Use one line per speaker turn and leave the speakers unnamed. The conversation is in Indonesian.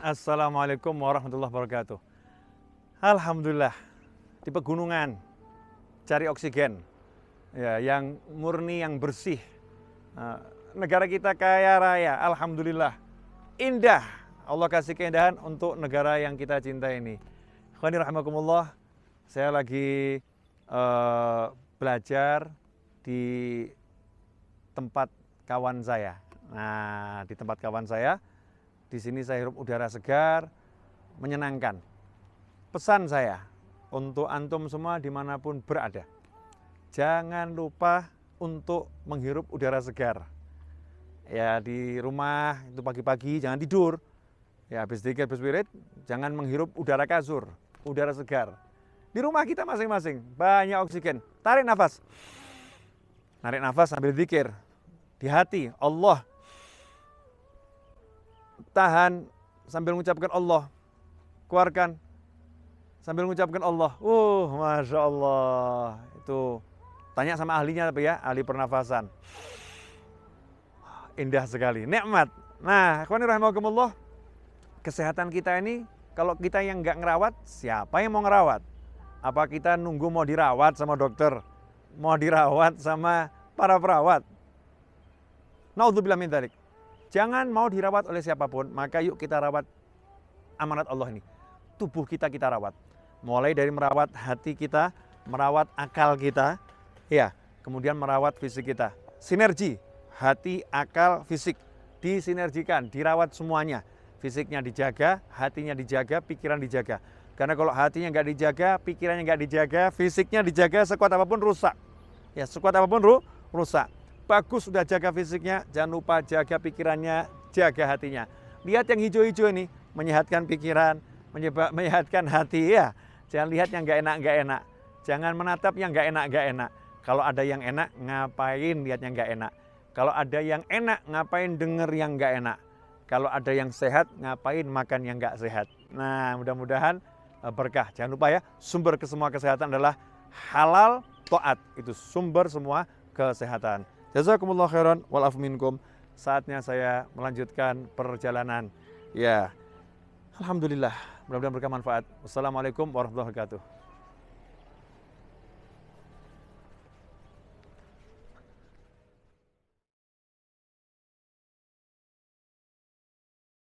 Assalamualaikum warahmatullahi wabarakatuh. Alhamdulillah di pegunungan cari oksigen ya yang murni yang bersih. Eh, negara kita kaya raya, alhamdulillah indah. Allah kasih keindahan untuk negara yang kita cinta ini. Khani saya lagi uh, belajar di tempat kawan saya. Nah, di tempat kawan saya di sini saya hirup udara segar, menyenangkan. Pesan saya untuk antum semua dimanapun berada, jangan lupa untuk menghirup udara segar. Ya di rumah itu pagi-pagi jangan tidur. Ya habis dikit, habis wirid, jangan menghirup udara kasur, udara segar. Di rumah kita masing-masing banyak oksigen. Tarik nafas. Narik nafas sambil zikir. Di hati, Allah tahan sambil mengucapkan Allah. Keluarkan sambil mengucapkan Allah. Uh, masya Allah. Itu tanya sama ahlinya tapi ya, ahli pernafasan. Indah sekali, nikmat. Nah, akhwani rahimakumullah, kesehatan kita ini kalau kita yang nggak ngerawat, siapa yang mau ngerawat? Apa kita nunggu mau dirawat sama dokter? Mau dirawat sama para perawat? Naudzubillah min dalik. Jangan mau dirawat oleh siapapun, maka yuk kita rawat amanat Allah ini. Tubuh kita kita rawat. Mulai dari merawat hati kita, merawat akal kita, ya, kemudian merawat fisik kita. Sinergi hati, akal, fisik disinergikan, dirawat semuanya. Fisiknya dijaga, hatinya dijaga, pikiran dijaga. Karena kalau hatinya nggak dijaga, pikirannya nggak dijaga, fisiknya dijaga sekuat apapun rusak. Ya, sekuat apapun ru, rusak bagus sudah jaga fisiknya, jangan lupa jaga pikirannya, jaga hatinya. Lihat yang hijau-hijau ini, menyehatkan pikiran, menyehatkan hati ya. Jangan lihat yang nggak enak nggak enak. Jangan menatap yang nggak enak nggak enak. Kalau ada yang enak, ngapain lihat yang nggak enak? Kalau ada yang enak, ngapain denger yang nggak enak? Kalau ada yang sehat, ngapain makan yang nggak sehat? Nah, mudah-mudahan eh, berkah. Jangan lupa ya, sumber ke semua kesehatan adalah halal toat. Itu sumber semua kesehatan. Jazakumullah khairan wal minkum. Saatnya saya melanjutkan perjalanan. Ya. Alhamdulillah, mudah-mudahan berkah manfaat. Wassalamualaikum warahmatullahi wabarakatuh.